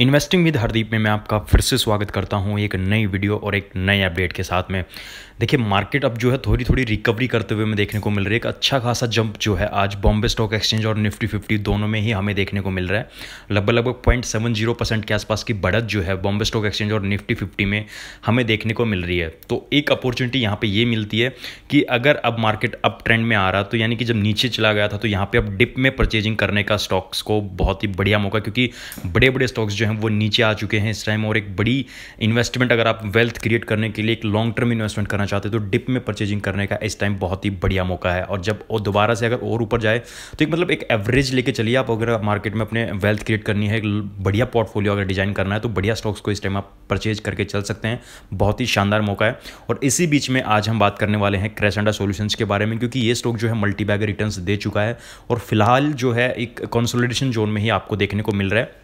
investing with Hardeep में मैं आपका फिर से स्वागत करता हूँ एक नई वीडियो और एक नए अपडेट के साथ में देखिए मार्केट अब जो है थोड़ी थोड़ी रिकवरी करते हुए हमें देखने को मिल रही है एक अच्छा खासा जंप जो है आज बॉम्बे स्टॉक एक्सचेंज और निफ्टी फिफ्टी दोनों में ही हमें देखने को मिल रहा है लगभग लगभग पॉइंट सेवन जीरो परसेंट के आसपास की बढ़त जो है बॉम्बे स्टॉक एक्सचेंज और निफ्टी फिफ्टी में हमें देखने को मिल रही है तो एक अपॉर्चुनिटी यहाँ पर ये मिलती है कि अगर अब मार्केट अप ट्रेंड में आ रहा तो यानी कि जब नीचे चला गया था तो यहाँ पर अब डिप में परचेजिंग करने का स्टॉक्स को बहुत ही बढ़िया मौका क्योंकि बड़े बड़े स्टॉक्स जो है हैं वो नीचे आ चुके हैं इस टाइम और एक बड़ी इन्वेस्टमेंट अगर आप वेल्थ क्रिएट करने के लिए एक लॉन्ग टर्म इन्वेस्टमेंट करना चाहते हो तो डिप में परचेजिंग करने का इस टाइम बहुत ही बढ़िया मौका है और जब और दोबारा से अगर और ऊपर जाए तो एक मतलब एक एवरेज लेके चलिए आप अगर मार्केट में अपने वेल्थ क्रिएट करनी है एक बढ़िया पोर्टफोलियो अगर डिजाइन करना है तो बढ़िया स्टॉक्स को इस टाइम आप परचेज करके चल सकते हैं बहुत ही शानदार मौका है और इसी बीच में आज हम बात करने वाले हैं अंडा सोल्यूशंस के बारे में क्योंकि ये स्टॉक जो है मल्टीबैगर रिटर्न दे चुका है और फिलहाल जो है एक कंसोलिडेशन जोन में ही आपको देखने को मिल रहा है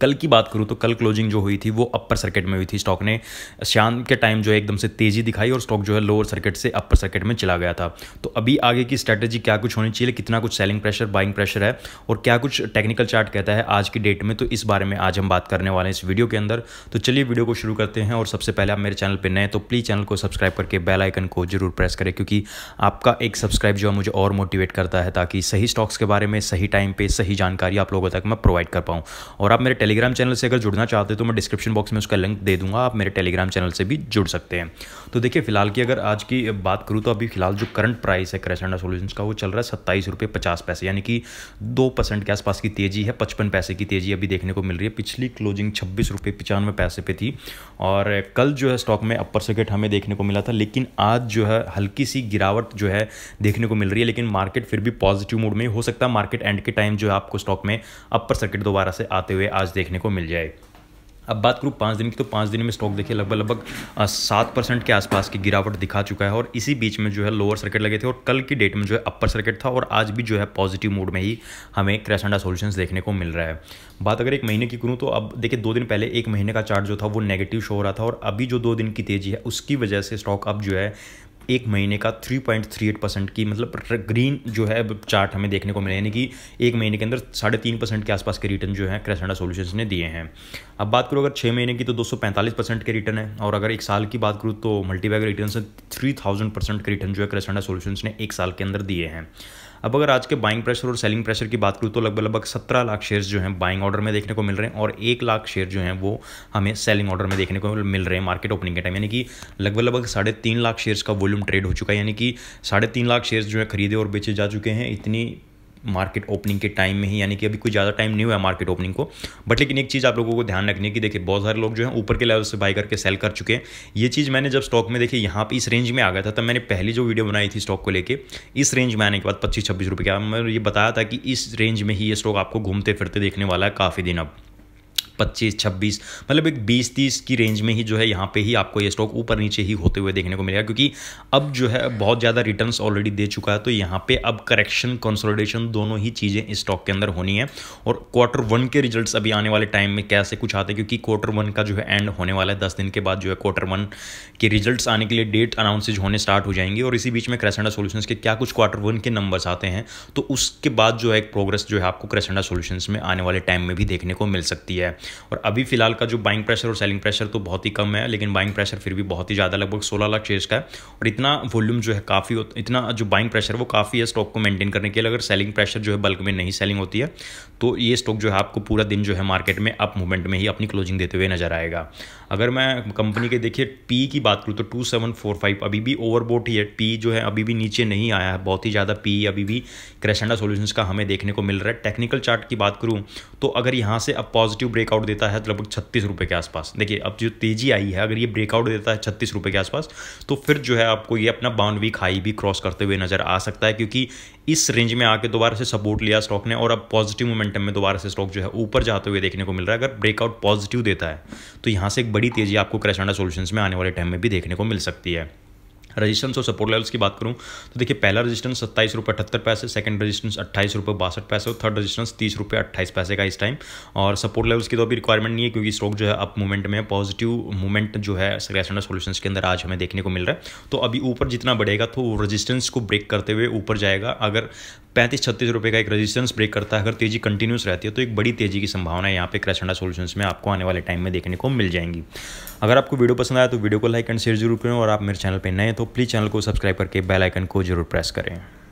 कल की बात करूँ तो कल क्लोजिंग जो हुई थी वो अपर सर्किट में हुई थी स्टॉक ने शाम के टाइम जो है एकदम से तेज़ी दिखाई और स्टॉक जो है लोअर सर्किट से अपर सर्किट में चला गया था तो अभी आगे की स्ट्रैटेजी क्या कुछ होनी चाहिए कितना कुछ सेलिंग प्रेशर बाइंग प्रेशर है और क्या कुछ टेक्निकल चार्ट कहता है आज की डेट में तो इस बारे में आज हम बात करने वाले हैं इस वीडियो के अंदर तो चलिए वीडियो को शुरू करते हैं और सबसे पहले आप मेरे चैनल पर नए तो प्लीज़ चैनल को सब्सक्राइब करके बेल आइकन को जरूर प्रेस करें क्योंकि आपका एक सब्सक्राइब जो है मुझे और मोटिवेट करता है ताकि सही स्टॉक्स के बारे में सही टाइम पर सही जानकारी आप लोगों तक मैं प्रोवाइड कर पाऊँ और आप मेरे टेलीग्राम चैनल से अगर जुड़ना चाहते हो तो मैं डिस्क्रिप्शन बॉक्स में उसका लिंक दे दूंगा आप मेरे टेलीग्राम चैनल से भी जुड़ सकते हैं तो देखिए फिलहाल की अगर आज की बात करूँ तो अभी फिलहाल जो करंट प्राइस है क्रेसेंडा सोल्यूशन का वो चल रहा है सत्ताईस रुपये पचास पैसे यानी कि दो परसेंट के आसपास की तेज़ी है पचपन पैसे की तेज़ी अभी देखने को मिल रही है पिछली क्लोजिंग छब्बीस रुपये पचानवे पैसे पे थी और कल जो है स्टॉक में अपर सर्किट हमें देखने को मिला था लेकिन आज जो है हल्की सी गिरावट जो है देखने को मिल रही है लेकिन मार्केट फिर भी पॉजिटिव मूड में हो सकता है मार्केट एंड के टाइम जो है आपको स्टॉक में अपर सर्किट दोबारा से आते हुए आज देखने को मिल जाए अब बात करूँ पाँच दिन की तो पाँच दिन में स्टॉक देखिए लगभग लगभग सात परसेंट के आसपास की गिरावट दिखा चुका है और इसी बीच में जो है लोअर सर्किट लगे थे और कल की डेट में जो है अपर सर्किट था और आज भी जो है पॉजिटिव मूड में ही हमें अंडा सॉल्यूशंस देखने को मिल रहा है बात अगर एक महीने की करूँ तो अब देखिए दो दिन पहले एक महीने का चार्ट जो था वो नेगेटिव शो हो रहा था और अभी जो दो दिन की तेजी है उसकी वजह से स्टॉक अब जो है एक महीने का 3.38 परसेंट की मतलब ग्रीन जो है चार्ट हमें देखने को मिले यानी कि एक महीने के अंदर साढ़े तीन परसेंट के आसपास के रिटर्न जो है क्रेसेंडा सॉल्यूशंस ने दिए हैं अब बात करूँ अगर छः महीने की तो 245 परसेंट के रिटर्न है और अगर एक साल की बात करूँ तो मल्टीबैग रिटर्न से थ्री परसेंट के रिटर्न जो है क्रेसेंडा सोल्यूशंस ने एक साल के अंदर दिए हैं अब अगर आज के बाइंग प्रेशर और सेलिंग प्रेशर की बात करूँ तो लगभग लगभग सत्रह लाख शेयर जो हैं बाइंग ऑर्डर में देखने को मिल रहे हैं और एक लाख शेयर जो हैं वो हमें सेलिंग ऑर्डर में देखने को मिल रहे हैं मार्केट ओपनिंग के टाइम यानी कि लगभग लगभग साढ़े तीन लाख शेयर्स का वॉल्यूम ट्रेड हो चुका है यानी कि साढ़े तीन लाख शेयर्स जो है खरीदे और बेचे जा चुके हैं इतनी मार्केट ओपनिंग के टाइम में ही यानी कि अभी कोई ज़्यादा टाइम नहीं हुआ मार्केट ओपनिंग को बट लेकिन एक चीज़ आप लोगों को ध्यान रखने की देखिए बहुत सारे लोग जो है ऊपर के लेवल से बाई करके सेल कर चुके हैं ये चीज़ मैंने जब स्टॉक में देखी यहाँ पर इस रेंज में आ गया था तब मैंने पहली जो वीडियो बनाई थी स्टॉक को लेकर इस रेंज में आने के बाद पच्चीस छब्बीस रुपये का मैं ये बताया था कि इस रेंज में ही ये स्टॉक आपको घूमते फिरते देखने वाला है काफ़ी दिन अब पच्चीस छब्बीस मतलब एक बीस तीस की रेंज में ही जो है यहाँ पे ही आपको ये स्टॉक ऊपर नीचे ही होते हुए देखने को मिलेगा क्योंकि अब जो है बहुत ज़्यादा रिटर्न ऑलरेडी दे चुका है तो यहाँ पे अब करेक्शन कंसोलिडेशन दोनों ही चीज़ें इस स्टॉक के अंदर होनी है और क्वार्टर वन के रिजल्ट अभी आने वाले टाइम में कैसे कुछ आते हैं क्योंकि क्वार्टर वन का जो है एंड होने वाला है दस दिन के बाद जो है क्वार्टर वन के रिजल्ट आने के लिए डेट अनाउंसेज होने स्टार्ट हो जाएंगे और इसी बीच में क्रेसेंडा सोल्यूशन के क्या कुछ क्वार्टर वन के नंबर्स आते हैं तो उसके बाद जो है एक प्रोग्रेस जो है आपको क्रेसेंडा सोल्यूशन में आने वाले टाइम में भी देखने को मिल सकती है और अभी फिलहाल का जो बाइंग प्रेशर और सेलिंग प्रेशर तो बहुत ही कम है लेकिन बाइंग प्रेशर फिर भी बहुत ही ज़्यादा लगभग सोलह लाख शेयर्स का है और इतना वॉल्यूम जो है काफ़ी इतना जो बाइंग प्रेशर वो काफ़ी है स्टॉक को मेंटेन करने के लिए अगर सेलिंग प्रेशर जो है बल्क में नहीं सेलिंग होती है तो ये स्टॉक जो है आपको पूरा दिन जो है मार्केट में अप मूवमेंट में ही अपनी क्लोजिंग देते हुए नजर आएगा अगर मैं कंपनी के देखिए पी की बात करूँ तो टू सेवन फोर फाइव अभी भी ओवरबोट ही है पी जो है अभी भी नीचे नहीं आया है बहुत ही ज़्यादा पी अभी भी क्रेशंडा सोल्यूशंस का हमें देखने को मिल रहा है टेक्निकल चार्ट की बात करूँ तो अगर यहाँ से अब पॉजिटिव ब्रेकआउट ब्रेकआउट देता है तो लगभग छत्तीस रुपये के आसपास देखिए अब जो तेजी आई है अगर ये ब्रेकआउट देता है छत्तीस रुपये के आसपास तो फिर जो है आपको ये अपना बानवी खाई भी क्रॉस करते हुए नजर आ सकता है क्योंकि इस रेंज में आके दोबारा से सपोर्ट लिया स्टॉक ने और अब पॉजिटिव मोमेंटम में दोबारा से स्टॉक जो है ऊपर जाते हुए देखने को मिल रहा है अगर ब्रेकआउट पॉजिटिव देता है तो यहाँ से एक बड़ी तेजी आपको क्रैशांडा सोल्यूशन में आने वाले टाइम में भी देखने को मिल सकती है रजिस्टेंस और सपोर्ट लेवल्स की बात करूँ तो देखिए पहला रजिस्टेंस सत्ताईस रुपये अठहत्तर पैसे सेकंड रजिस्टेंस अट्ठाईस रुपये बासठ पैसे और थर्ड रजिस्टेंस तीस रुपये अट्ठाईस पैसे का इस टाइम और सपोर्ट लेवल्स की तो अभी रिक्वायरमेंट नहीं है क्योंकि स्टॉक जो है अप मूवमेंट में पॉजिटिव मूवमेंट जो है सेंडर सोल्यूशन के अंदर आज हमें देखने को मिल रहा है तो अभी ऊपर जितना बढ़ेगा तो रजिस्टेंस को ब्रेक करते हुए ऊपर जाएगा अगर पैंतीस छत्तीस रुपये का एक रेजिस्टेंस ब्रेक करता है अगर तेजी कंटिन्यूस रहती है तो एक बड़ी तेजी की संभावना यहाँ पे क्रैश अंडा में आपको आने वाले टाइम में देखने को मिल जाएंगी अगर आपको वीडियो पसंद आया तो वीडियो को लाइक एंड शेयर जरूर करें और आप मेरे चैनल पर नए तो प्लीज़ चैनल को सब्सक्राइब करके बेल आइकन को जरूर प्रेस करें